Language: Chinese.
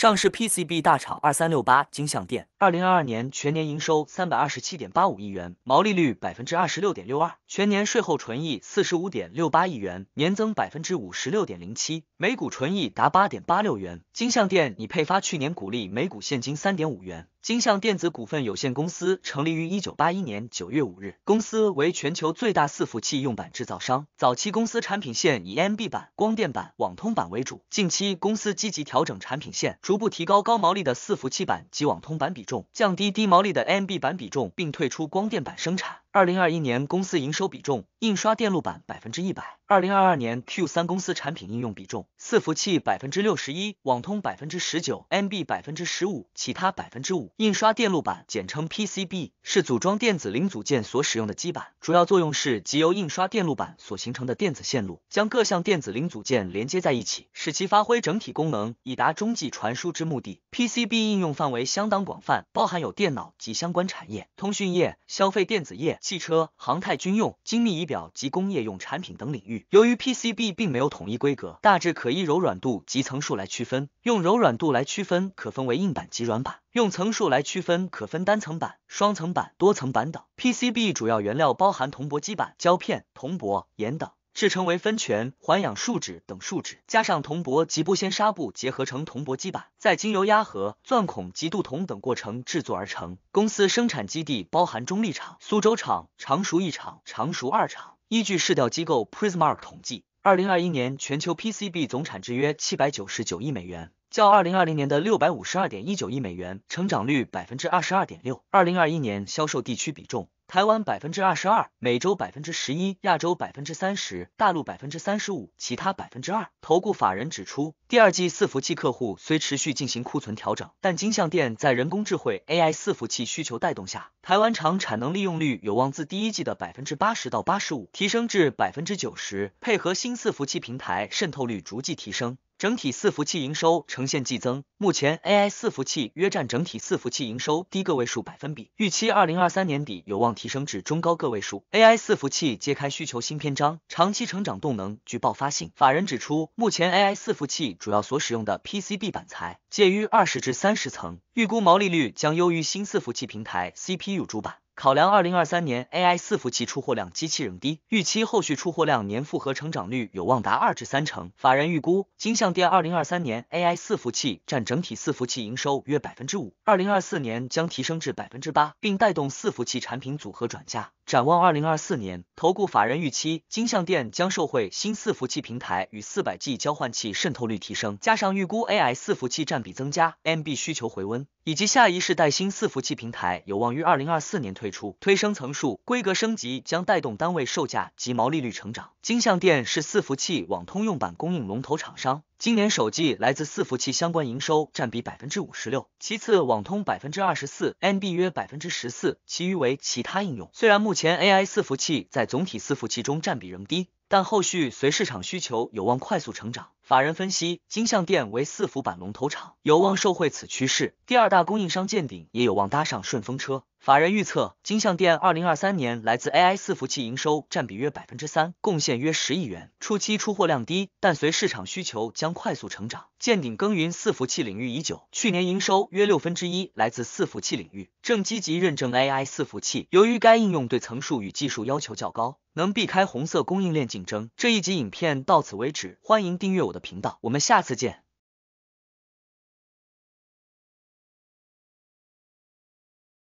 上市 PCB 大厂二三六八金相店，二零二二年全年营收三百二十七点八五亿元，毛利率百分之二十六点六二，全年税后纯益四十五点六八亿元，年增百分之五十六点零七，每股纯益达八点八六元。金相店拟配发去年股利每股现金三点五元。金象电子股份有限公司成立于一九八一年九月五日，公司为全球最大伺服器用板制造商。早期公司产品线以 MB 板、光电板、网通板为主，近期公司积极调整产品线，逐步提高高毛利的伺服器板及网通板比重，降低低毛利的 MB 板比重，并退出光电板生产。二零二一年，公司营收比重印刷电路板百分之一百。二零二二年 Q 三公司产品应用比重，伺服器百分之六十一，网通百分之十九，MB 百分之十五，其他百分之五。印刷电路板，简称 PCB，是组装电子零组件所使用的基板，主要作用是集由印刷电路板所形成的电子线路，将各项电子零组件连接在一起，使其发挥整体功能，以达中继传输之目的。PCB 应用范围相当广泛，包含有电脑及相关产业、通讯业、消费电子业、汽车、航太、军用、精密仪表及工业用产品等领域。由于 PCB 并没有统一规格，大致可依柔软度及层数来区分。用柔软度来区分，可分为硬板及软板；用层数来区分，可分单层板、双层板、多层板等。PCB 主要原料包含铜箔基板、胶片、铜箔、盐等，制成为酚醛、环氧树脂等树脂，加上铜箔及玻纤纱布结合成铜箔基板，再经由压合、钻孔及镀铜等过程制作而成。公司生产基地包含中立厂、苏州厂、常熟一厂、常熟二厂。依据市调机构 Prismark 统计，二零二一年全球 PCB 总产值约七百九十九亿美元，较二零二零年的六百五十二点一九亿美元，成长率百分之二十二点六。二零二一年销售地区比重。台湾百分之二十二，美洲百分之十一，亚洲百分之三十，大陆百分之三十五，其他百分之二。投顾法人指出，第二季四服器客户虽持续进行库存调整，但金相电在人工智慧 AI 四服器需求带动下，台湾厂产能利用率有望自第一季的百分之八十到八十五提升至百分之九十，配合新四服器平台渗透率逐季提升。整体伺服器营收呈现季增，目前 AI 伺服器约占整体伺服器营收低个位数百分比，预期二零二三年底有望提升至中高个位数。AI 伺服器揭开需求新篇章，长期成长动能具爆发性。法人指出，目前 AI 伺服器主要所使用的 PCB 板材介于二十至三十层，预估毛利率将优于新伺服器平台 CPU 主板。考量二零二三年 AI 伺服器出货量机器人低，预期后续出货量年复合成长率有望达二至三成。法人预估金像店二零二三年 AI 伺服器占整体伺服器营收约百分之五，二零二四年将提升至百分之八，并带动伺服器产品组合转嫁。展望二零二四年，投顾法人预期金像店将受惠新伺服器平台与四百 G 交换器渗透率提升，加上预估 AI 伺服器占比增加，MB 需求回温，以及下一世代新伺服器平台有望于二零二四年推。推出推升层数、规格升级将带动单位售价及毛利率成长。金相电是伺服器网通用版供应龙头厂商，今年首季来自伺服器相关营收占比百分之五十六，其次网通百分之二十四，NB 约百分之十四，其余为其他应用。虽然目前 AI 四服器在总体伺服器中占比仍低。但后续随市场需求有望快速成长，法人分析，金像电为四伏板龙头厂，有望受惠此趋势。第二大供应商见顶也有望搭上顺风车。法人预测，金像电二零二三年来自 AI 四伏器营收占比约百分之三，贡献约十亿元。初期出货量低，但随市场需求将快速成长。见顶耕耘四伏器领域已久，去年营收约六分之一来自四伏器领域，正积极认证 AI 四伏器。由于该应用对层数与技术要求较高。能避开红色供应链竞争。这一集影片到此为止。欢迎订阅我的频道，我们下次见。